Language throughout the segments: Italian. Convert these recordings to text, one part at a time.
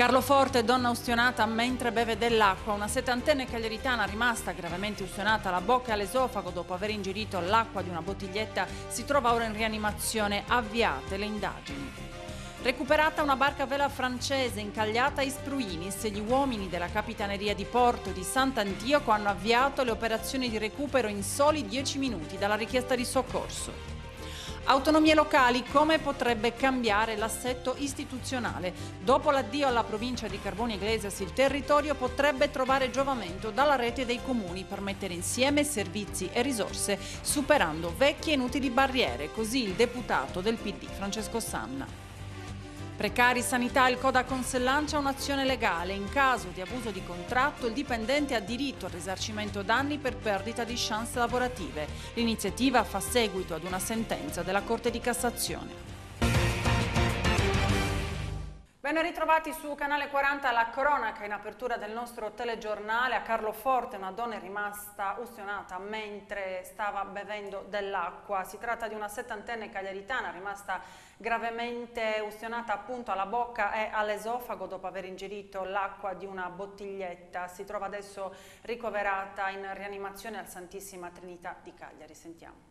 Carlo Forte, donna ustionata mentre beve dell'acqua, una settantenne cagliaritana rimasta gravemente ustionata alla bocca e all'esofago dopo aver ingerito l'acqua di una bottiglietta si trova ora in rianimazione, avviate le indagini. Recuperata una barca a vela francese incagliata a Ispruinis, gli uomini della Capitaneria di Porto di Sant'Antioco hanno avviato le operazioni di recupero in soli 10 minuti dalla richiesta di soccorso. Autonomie locali, come potrebbe cambiare l'assetto istituzionale? Dopo l'addio alla provincia di Carboni Iglesias, il territorio potrebbe trovare giovamento dalla rete dei comuni per mettere insieme servizi e risorse, superando vecchie e inutili barriere, così il deputato del PD Francesco Sanna. Precari Sanità, il Codacons lancia un'azione legale. In caso di abuso di contratto, il dipendente ha diritto al risarcimento danni per perdita di chance lavorative. L'iniziativa fa seguito ad una sentenza della Corte di Cassazione. Ben ritrovati su Canale 40 la cronaca in apertura del nostro telegiornale. A Carlo Forte, una donna è rimasta ustionata mentre stava bevendo dell'acqua. Si tratta di una settantenne cagliaritana rimasta gravemente ustionata appunto alla bocca e all'esofago dopo aver ingerito l'acqua di una bottiglietta. Si trova adesso ricoverata in rianimazione al Santissima Trinità di Cagliari. Sentiamo.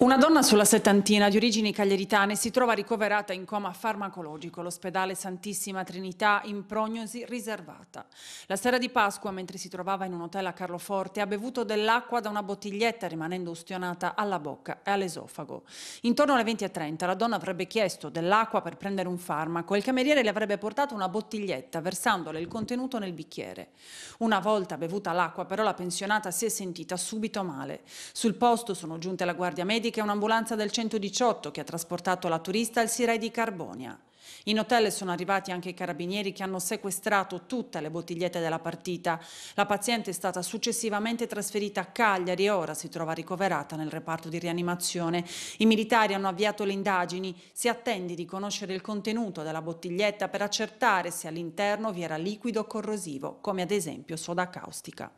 Una donna sulla settantina di origini cagliaritane si trova ricoverata in coma farmacologico all'ospedale Santissima Trinità in prognosi riservata. La sera di Pasqua, mentre si trovava in un hotel a Carloforte, ha bevuto dell'acqua da una bottiglietta rimanendo ustionata alla bocca e all'esofago. Intorno alle 20.30 la donna avrebbe chiesto dell'acqua per prendere un farmaco e il cameriere le avrebbe portato una bottiglietta versandole il contenuto nel bicchiere. Una volta bevuta l'acqua però la pensionata si è sentita subito male. Sul posto sono giunte la guardia medica che un'ambulanza del 118 che ha trasportato la turista al Sirei di Carbonia. In hotel sono arrivati anche i carabinieri che hanno sequestrato tutte le bottigliette della partita. La paziente è stata successivamente trasferita a Cagliari e ora si trova ricoverata nel reparto di rianimazione. I militari hanno avviato le indagini. Si attende di conoscere il contenuto della bottiglietta per accertare se all'interno vi era liquido corrosivo, come ad esempio soda caustica.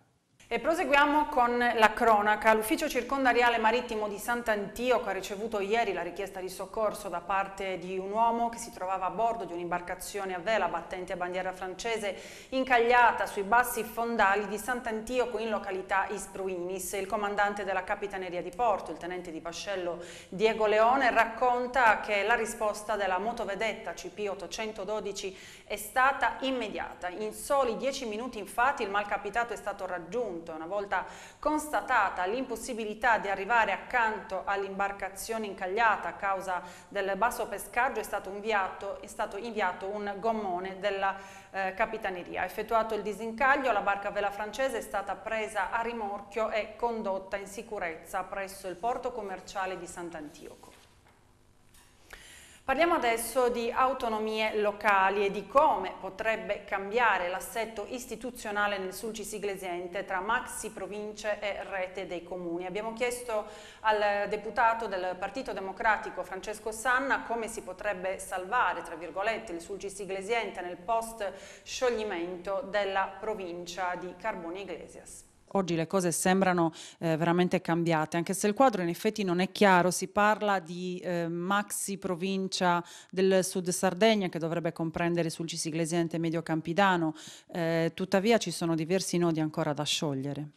E proseguiamo con la cronaca. L'ufficio circondariale marittimo di Sant'Antioco ha ricevuto ieri la richiesta di soccorso da parte di un uomo che si trovava a bordo di un'imbarcazione a vela battente a bandiera francese incagliata sui bassi fondali di Sant'Antioco in località Ispruinis. Il comandante della Capitaneria di Porto, il tenente di Pascello Diego Leone, racconta che la risposta della motovedetta CP 812 è stata immediata. In soli dieci minuti infatti il malcapitato è stato raggiunto punto, una volta constatata l'impossibilità di arrivare accanto all'imbarcazione incagliata a causa del basso pescaggio, è stato inviato, è stato inviato un gommone della eh, capitaneria. Effettuato il disincaglio, la barca vela francese è stata presa a rimorchio e condotta in sicurezza presso il porto commerciale di Sant'Antioco. Parliamo adesso di autonomie locali e di come potrebbe cambiare l'assetto istituzionale nel Sulcis Iglesiente tra maxi province e rete dei comuni. Abbiamo chiesto al deputato del Partito Democratico Francesco Sanna come si potrebbe salvare, tra virgolette, il Sulcis Iglesiente nel post scioglimento della provincia di Carboni Iglesias oggi le cose sembrano eh, veramente cambiate, anche se il quadro in effetti non è chiaro, si parla di eh, maxi provincia del sud Sardegna che dovrebbe comprendere sul Cisiglesiente Medio Campidano, eh, tuttavia ci sono diversi nodi ancora da sciogliere.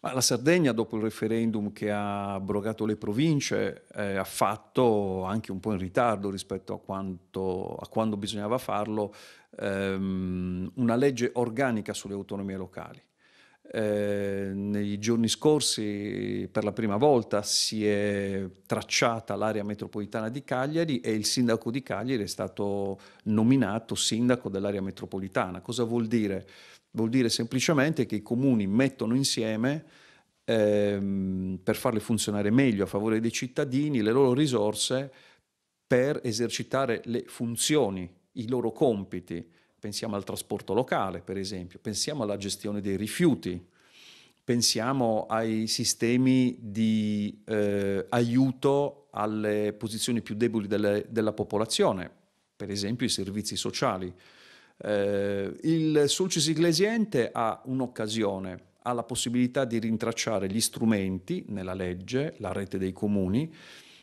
La Sardegna, dopo il referendum che ha abrogato le province, eh, ha fatto anche un po' in ritardo rispetto a, quanto, a quando bisognava farlo ehm, una legge organica sulle autonomie locali. Eh, nei giorni scorsi per la prima volta si è tracciata l'area metropolitana di Cagliari e il sindaco di Cagliari è stato nominato sindaco dell'area metropolitana. Cosa vuol dire? Vuol dire semplicemente che i comuni mettono insieme ehm, per farle funzionare meglio a favore dei cittadini le loro risorse per esercitare le funzioni, i loro compiti pensiamo al trasporto locale, per esempio, pensiamo alla gestione dei rifiuti, pensiamo ai sistemi di eh, aiuto alle posizioni più deboli delle, della popolazione, per esempio i servizi sociali. Eh, il Sulcis Iglesiente ha un'occasione, ha la possibilità di rintracciare gli strumenti nella legge, la rete dei comuni,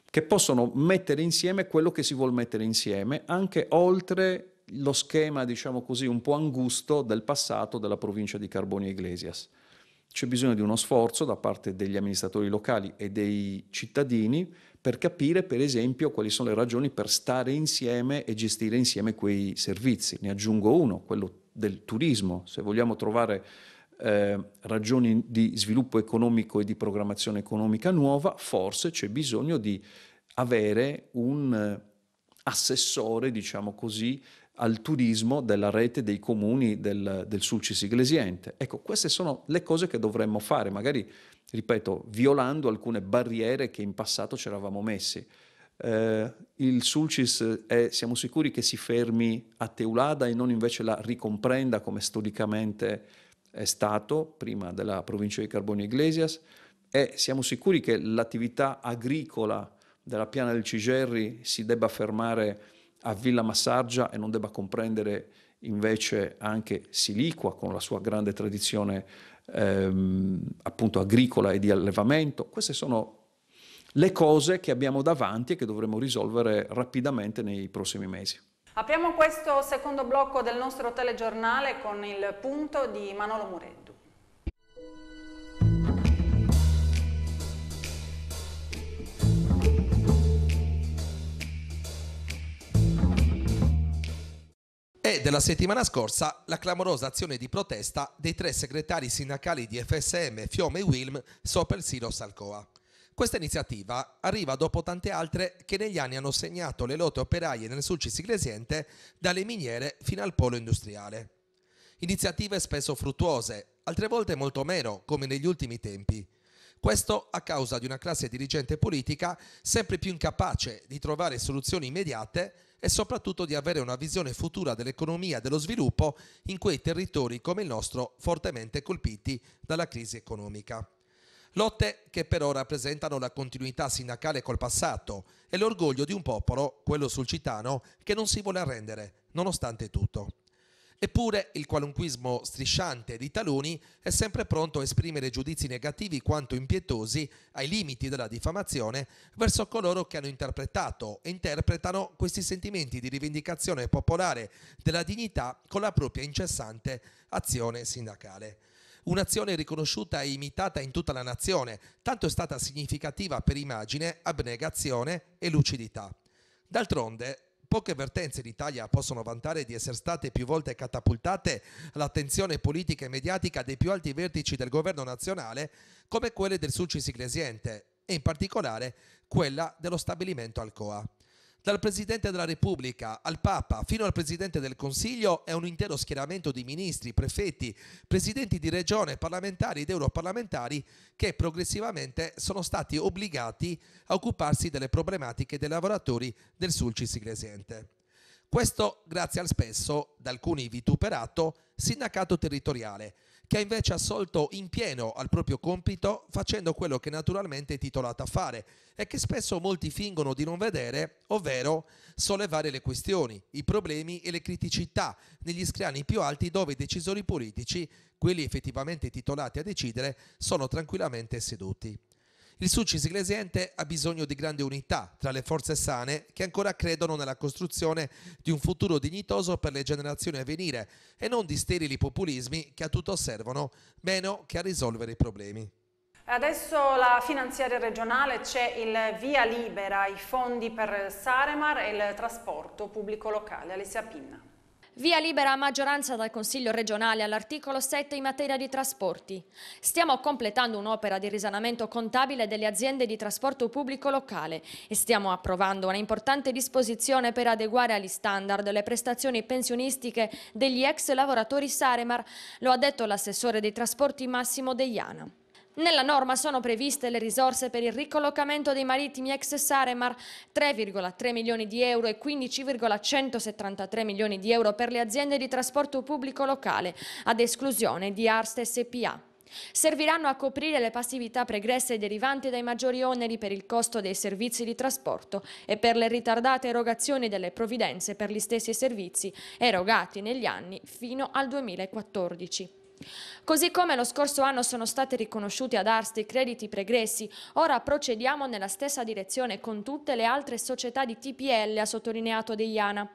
che possono mettere insieme quello che si vuole mettere insieme anche oltre lo schema, diciamo così, un po' angusto del passato della provincia di Carbonio Iglesias. C'è bisogno di uno sforzo da parte degli amministratori locali e dei cittadini per capire, per esempio, quali sono le ragioni per stare insieme e gestire insieme quei servizi. Ne aggiungo uno, quello del turismo. Se vogliamo trovare eh, ragioni di sviluppo economico e di programmazione economica nuova, forse c'è bisogno di avere un eh, assessore, diciamo così, al turismo della rete dei comuni del, del Sulcis Iglesiente. Ecco, queste sono le cose che dovremmo fare, magari, ripeto, violando alcune barriere che in passato ci eravamo messi. Eh, il Sulcis è, siamo sicuri che si fermi a Teulada e non invece la ricomprenda come storicamente è stato prima della provincia di Carboni Iglesias e siamo sicuri che l'attività agricola della piana del Cigerri si debba fermare a Villa Massargia e non debba comprendere invece anche Siliqua con la sua grande tradizione ehm, appunto agricola e di allevamento. Queste sono le cose che abbiamo davanti e che dovremo risolvere rapidamente nei prossimi mesi. Apriamo questo secondo blocco del nostro telegiornale con il punto di Manolo Muretti. della settimana scorsa la clamorosa azione di protesta dei tre segretari sindacali di FSM, Fiome e Wilm sopra il silo Salcoa. Questa iniziativa arriva dopo tante altre che negli anni hanno segnato le lotte operaie nel sulcis iglesiente dalle miniere fino al polo industriale. Iniziative spesso fruttuose, altre volte molto meno, come negli ultimi tempi. Questo a causa di una classe dirigente politica sempre più incapace di trovare soluzioni immediate e soprattutto di avere una visione futura dell'economia e dello sviluppo in quei territori come il nostro fortemente colpiti dalla crisi economica. Lotte che però rappresentano la continuità sindacale col passato e l'orgoglio di un popolo, quello sulcitano, che non si vuole arrendere, nonostante tutto. Eppure il qualunquismo strisciante di taluni è sempre pronto a esprimere giudizi negativi quanto impietosi ai limiti della diffamazione verso coloro che hanno interpretato e interpretano questi sentimenti di rivendicazione popolare della dignità con la propria incessante azione sindacale un'azione riconosciuta e imitata in tutta la nazione, tanto è stata significativa per immagine, abnegazione e lucidità. D'altronde, Poche vertenze in Italia possono vantare di essere state più volte catapultate all'attenzione politica e mediatica dei più alti vertici del governo nazionale, come quelle del Sulcis Iglesiente e in particolare quella dello stabilimento Alcoa. Dal Presidente della Repubblica al Papa fino al Presidente del Consiglio è un intero schieramento di ministri, prefetti, presidenti di regione, parlamentari ed europarlamentari che progressivamente sono stati obbligati a occuparsi delle problematiche dei lavoratori del Sulcis Iglesiente. Questo grazie al spesso, da alcuni vituperato, sindacato territoriale, che ha invece assolto in pieno al proprio compito facendo quello che naturalmente è titolata a fare e che spesso molti fingono di non vedere, ovvero sollevare le questioni, i problemi e le criticità negli scrani più alti dove i decisori politici, quelli effettivamente titolati a decidere, sono tranquillamente seduti. Il Sucis Iglesiente ha bisogno di grande unità tra le forze sane che ancora credono nella costruzione di un futuro dignitoso per le generazioni a venire e non di sterili populismi che a tutto servono meno che a risolvere i problemi. Adesso la finanziaria regionale c'è il via libera, i fondi per Saremar e il trasporto pubblico locale. Alessia Pinna. Via libera a maggioranza dal Consiglio regionale all'articolo 7 in materia di trasporti. Stiamo completando un'opera di risanamento contabile delle aziende di trasporto pubblico locale e stiamo approvando una importante disposizione per adeguare agli standard le prestazioni pensionistiche degli ex lavoratori Saremar, lo ha detto l'assessore dei trasporti Massimo Deiana. Nella norma sono previste le risorse per il ricollocamento dei marittimi ex Saremar, 3,3 milioni di euro e 15,173 milioni di euro per le aziende di trasporto pubblico locale, ad esclusione di Arst SPA. Serviranno a coprire le passività pregresse derivanti dai maggiori oneri per il costo dei servizi di trasporto e per le ritardate erogazioni delle provvidenze per gli stessi servizi erogati negli anni fino al 2014. Così come lo scorso anno sono stati riconosciuti ad Arst i crediti pregressi, ora procediamo nella stessa direzione con tutte le altre società di TPL, ha sottolineato Deiana.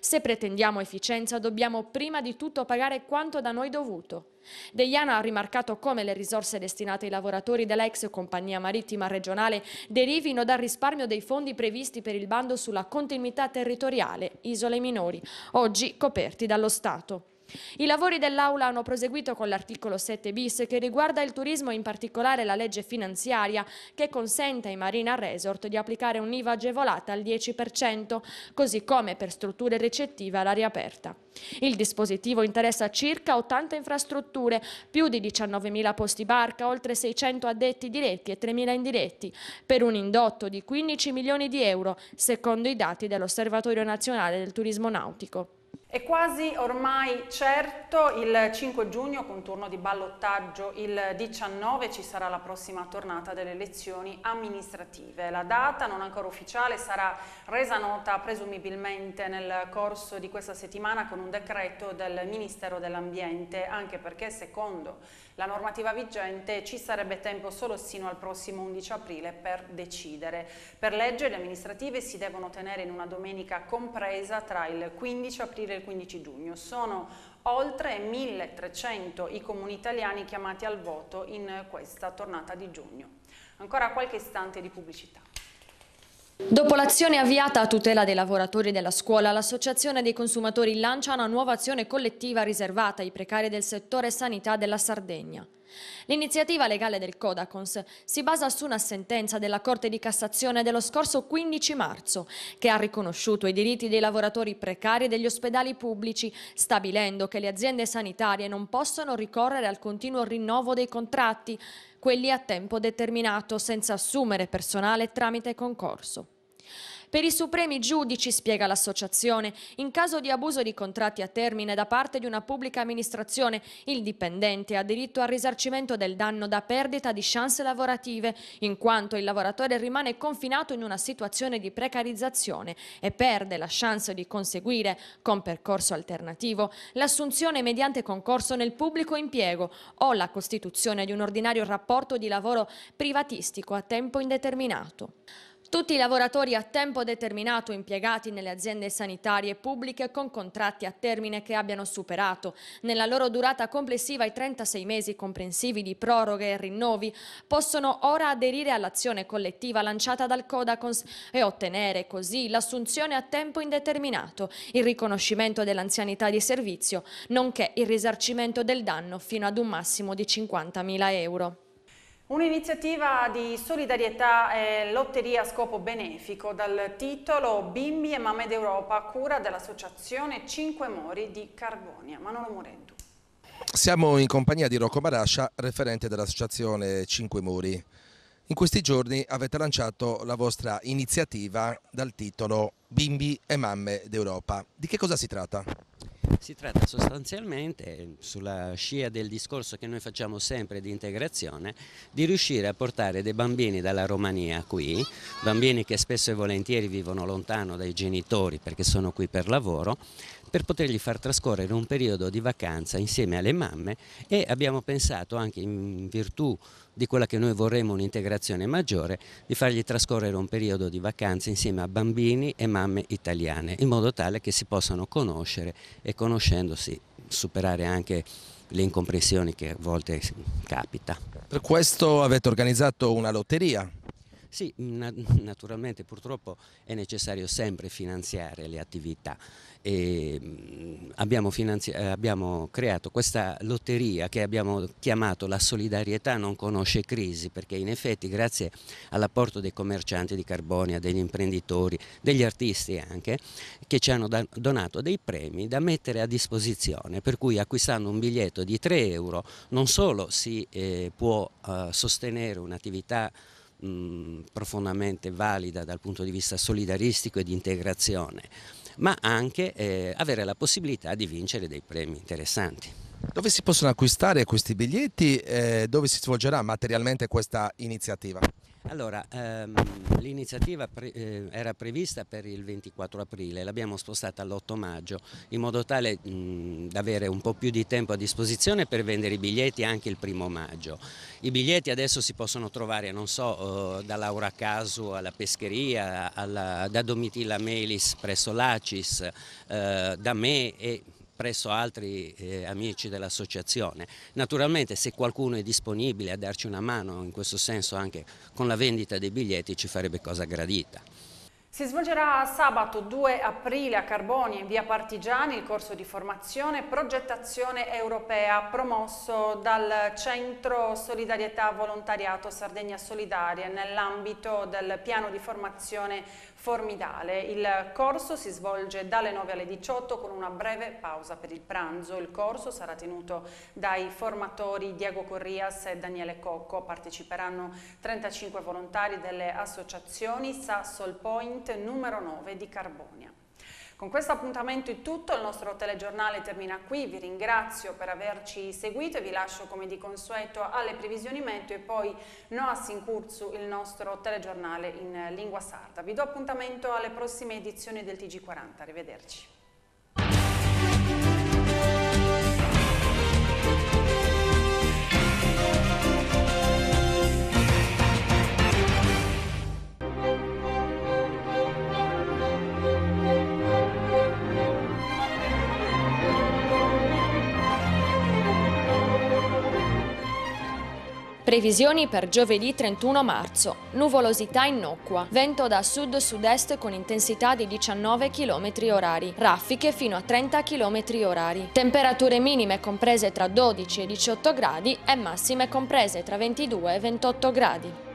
Se pretendiamo efficienza dobbiamo prima di tutto pagare quanto da noi dovuto. Deiana ha rimarcato come le risorse destinate ai lavoratori della ex compagnia marittima regionale derivino dal risparmio dei fondi previsti per il bando sulla continuità territoriale, isole minori, oggi coperti dallo Stato. I lavori dell'Aula hanno proseguito con l'articolo 7 bis che riguarda il turismo in particolare la legge finanziaria che consente ai Marina Resort di applicare un'IVA agevolata al 10%, così come per strutture ricettive all'aria aperta. Il dispositivo interessa circa 80 infrastrutture, più di 19.000 posti barca, oltre 600 addetti diretti e 3.000 indiretti, per un indotto di 15 milioni di euro, secondo i dati dell'Osservatorio Nazionale del Turismo Nautico. È quasi ormai certo il 5 giugno con turno di ballottaggio, il 19 ci sarà la prossima tornata delle elezioni amministrative. La data non ancora ufficiale sarà resa nota presumibilmente nel corso di questa settimana con un decreto del Ministero dell'Ambiente, anche perché secondo la normativa vigente ci sarebbe tempo solo sino al prossimo 11 aprile per decidere. Per legge le amministrative si devono tenere in una domenica compresa tra il 15 aprile del 15 giugno. Sono oltre 1300 i comuni italiani chiamati al voto in questa tornata di giugno. Ancora qualche istante di pubblicità. Dopo l'azione avviata a tutela dei lavoratori della scuola, l'Associazione dei Consumatori lancia una nuova azione collettiva riservata ai precari del settore sanità della Sardegna. L'iniziativa legale del Codacons si basa su una sentenza della Corte di Cassazione dello scorso 15 marzo che ha riconosciuto i diritti dei lavoratori precari degli ospedali pubblici stabilendo che le aziende sanitarie non possono ricorrere al continuo rinnovo dei contratti quelli a tempo determinato senza assumere personale tramite concorso. Per i supremi giudici, spiega l'associazione, in caso di abuso di contratti a termine da parte di una pubblica amministrazione, il dipendente ha diritto al risarcimento del danno da perdita di chance lavorative, in quanto il lavoratore rimane confinato in una situazione di precarizzazione e perde la chance di conseguire, con percorso alternativo, l'assunzione mediante concorso nel pubblico impiego o la costituzione di un ordinario rapporto di lavoro privatistico a tempo indeterminato. Tutti i lavoratori a tempo determinato impiegati nelle aziende sanitarie pubbliche con contratti a termine che abbiano superato nella loro durata complessiva i 36 mesi comprensivi di proroghe e rinnovi possono ora aderire all'azione collettiva lanciata dal Codacons e ottenere così l'assunzione a tempo indeterminato, il riconoscimento dell'anzianità di servizio, nonché il risarcimento del danno fino ad un massimo di 50.000 euro. Un'iniziativa di solidarietà e lotteria a scopo benefico dal titolo Bimbi e Mamme d'Europa a cura dell'associazione Cinque Mori di Carbonia. Manolo Morentu. Siamo in compagnia di Rocco Marascia, referente dell'associazione Cinque Mori. In questi giorni avete lanciato la vostra iniziativa dal titolo Bimbi e Mamme d'Europa. Di che cosa si tratta? Si tratta sostanzialmente, sulla scia del discorso che noi facciamo sempre di integrazione, di riuscire a portare dei bambini dalla Romania qui, bambini che spesso e volentieri vivono lontano dai genitori perché sono qui per lavoro, per potergli far trascorrere un periodo di vacanza insieme alle mamme e abbiamo pensato anche in virtù di quella che noi vorremmo un'integrazione maggiore, di fargli trascorrere un periodo di vacanza insieme a bambini e mamme italiane, in modo tale che si possano conoscere e conoscendosi superare anche le incomprensioni che a volte capita. Per questo avete organizzato una lotteria? Sì, naturalmente purtroppo è necessario sempre finanziare le attività. Ehm, abbiamo, eh, abbiamo, creato questa lotteria che abbiamo chiamato la solidarietà non conosce crisi perché in effetti grazie all'apporto dei commercianti di Carbonia, degli imprenditori, degli artisti anche che ci hanno donato dei premi da mettere a disposizione per cui acquistando un biglietto di 3 euro non solo si eh, può eh, sostenere un'attività mh, profondamente valida dal punto di vista solidaristico e di integrazione, ma anche eh, avere la possibilità di vincere dei premi interessanti. Dove si possono acquistare questi biglietti? e dove si svolgerà materialmente questa iniziativa? Allora, ehm, l'iniziativa pre eh, era prevista per il 24 aprile, l'abbiamo spostata all'8 maggio in modo tale da avere un po' più di tempo a disposizione per vendere i biglietti anche il primo maggio. I biglietti adesso si possono trovare, non so, eh, dall'Aura Casu alla Pescheria, alla, da Domitilla Melis presso l'Acis, eh, da me e presso altri eh, amici dell'associazione. Naturalmente se qualcuno è disponibile a darci una mano in questo senso anche con la vendita dei biglietti ci farebbe cosa gradita. Si svolgerà sabato 2 aprile a Carboni in via Partigiani il corso di formazione Progettazione Europea promosso dal Centro Solidarietà Volontariato Sardegna Solidaria nell'ambito del piano di formazione formidale. Il corso si svolge dalle 9 alle 18 con una breve pausa per il pranzo. Il corso sarà tenuto dai formatori Diego Corrias e Daniele Cocco. Parteciperanno 35 volontari delle associazioni Sassol Point numero 9 di Carbonia. Con questo appuntamento è tutto, il nostro telegiornale termina qui, vi ringrazio per averci seguito e vi lascio come di consueto alle previsioni meteo e poi Noas in Curzu il nostro telegiornale in lingua sarda. Vi do appuntamento alle prossime edizioni del TG40, arrivederci. Previsioni per giovedì 31 marzo. Nuvolosità innocua. Vento da sud-sud-est con intensità di 19 km h Raffiche fino a 30 km h Temperature minime comprese tra 12 e 18 gradi e massime comprese tra 22 e 28 gradi.